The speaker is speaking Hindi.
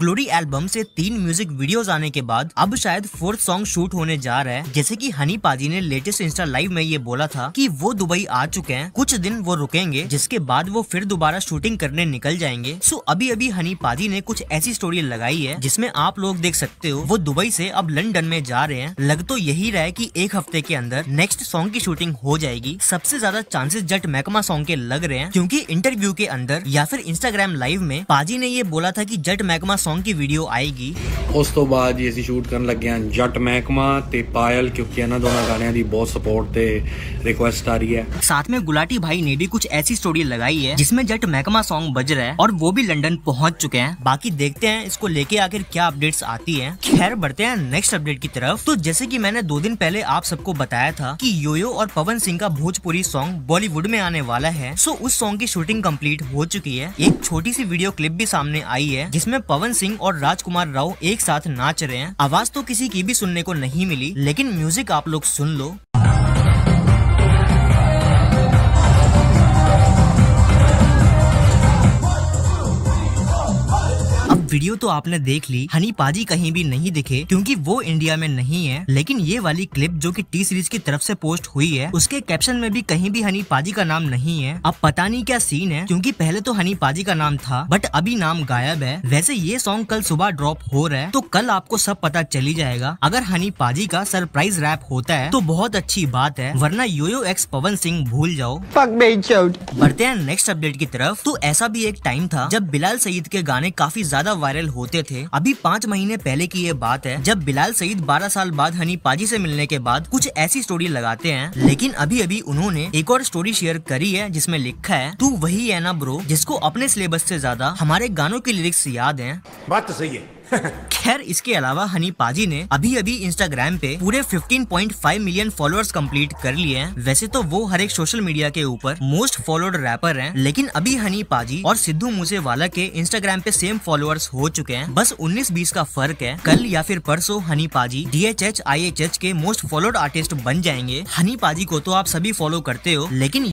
ग्लोरी एल्बम से तीन म्यूजिक वीडियोस आने के बाद अब शायद फोर्थ सॉन्ग शूट होने जा रहा है जैसे कि हनी पाजी ने लेटेस्ट इंस्टा लाइव में ये बोला था कि वो दुबई आ चुके हैं कुछ दिन वो रुकेंगे जिसके बाद वो फिर दोबारा शूटिंग करने निकल जाएंगे सो अभी अभी हनी पाजी ने कुछ ऐसी स्टोरी लगाई है जिसमे आप लोग देख सकते हो वो दुबई ऐसी अब लंडन में जा रहे हैं लग तो यही रहा है की एक हफ्ते के अंदर नेक्स्ट सॉन्ग की शूटिंग हो जाएगी सबसे ज्यादा चांसेस जट महकमा सॉन्ग के लग रहे हैं क्यूँकी इंटरव्यू के अंदर या फिर इंस्टाग्राम लाइव में पाजी ने ये बोला था की जट महकमा सॉन्ग सॉन्ग की वीडियो आएगी उस तो बाद ਜੀ असं शूट कर लगे हैं जट महकमा ਤੇ ਪਾਇਲ ਕਿਉਂਕਿ ਇਹਨਾਂ ਦੋਨਾਂ ਗਾਣਿਆਂ ਦੀ ਬਹੁਤ ਸਪੋਰਟ रिक्वेस्ट आ रही है साथ में गुलाटी भाई ने भी कुछ ऐसी स्टोरी लगाई है जिसमें जट महकमा सॉन्ग बज रहा है और वो भी लंदन पहुंच चुके हैं बाकी देखते हैं इसको लेके आखिर क्या अपडेट्स आती है खैर बढ़ते हैं नेक्स्ट अपडेट की तरफ तो जैसे की मैंने दो दिन पहले आप सबको बताया था की योयो और पवन सिंह का भोजपुरी सॉन्ग बॉलीवुड में आने वाला है सो उस सॉन्ग की शूटिंग कम्प्लीट हो चुकी है एक छोटी सी वीडियो क्लिप भी सामने आई है जिसमे पवन सिंह और राजकुमार राव एक साथ नाच रहे हैं आवाज तो किसी की भी सुनने को नहीं मिली लेकिन म्यूजिक आप लोग सुन लो वीडियो तो आपने देख ली हनी पाजी कहीं भी नहीं दिखे क्योंकि वो इंडिया में नहीं है लेकिन ये वाली क्लिप जो कि टी सीरीज की तरफ से पोस्ट हुई है उसके कैप्शन में भी कहीं भी हनी पाजी का नाम नहीं है अब पता नहीं क्या सीन है क्योंकि पहले तो हनी पाजी का नाम था बट अभी नाम गायब है वैसे ये सॉन्ग कल सुबह ड्रॉप हो रहा है तो कल आपको सब पता चली जाएगा अगर हनी पाजी का सरप्राइज रैप होता है तो बहुत अच्छी बात है वरना योयो एक्स पवन सिंह भूल जाओ बढ़ते हैं नेक्स्ट अपडेट की तरफ तो ऐसा भी एक टाइम था जब बिलाल सईद के गाने काफी ज्यादा वायरल होते थे अभी पाँच महीने पहले की ये बात है जब बिलाल सईद बारह साल बाद हनी पाजी ऐसी मिलने के बाद कुछ ऐसी स्टोरी लगाते हैं लेकिन अभी अभी उन्होंने एक और स्टोरी शेयर करी है जिसमे लिखा है तू वही है ना ब्रो जिसको अपने सिलेबस ऐसी ज्यादा हमारे गानों के लिरिक्स याद है बात तो सही है खैर इसके अलावा हनी पाजी ने अभी अभी इंस्टाग्राम पे पूरे 15.5 मिलियन फॉलोअर्स कंप्लीट कर लिए हैं वैसे तो वो हर एक सोशल मीडिया के ऊपर मोस्ट फॉलोड रैपर हैं लेकिन अभी हनी पाजी और सिद्धू मूसेवाला के इंस्टाग्राम पे सेम फॉलोअर्स हो चुके हैं बस 19 बीस का फर्क है कल या फिर परसों Honey Paaji D H H I H H के मोस्ट फॉलोड आर्टिस्ट बन जाएंगे हनी पाजी को तो आप सभी फॉलो करते हो लेकिन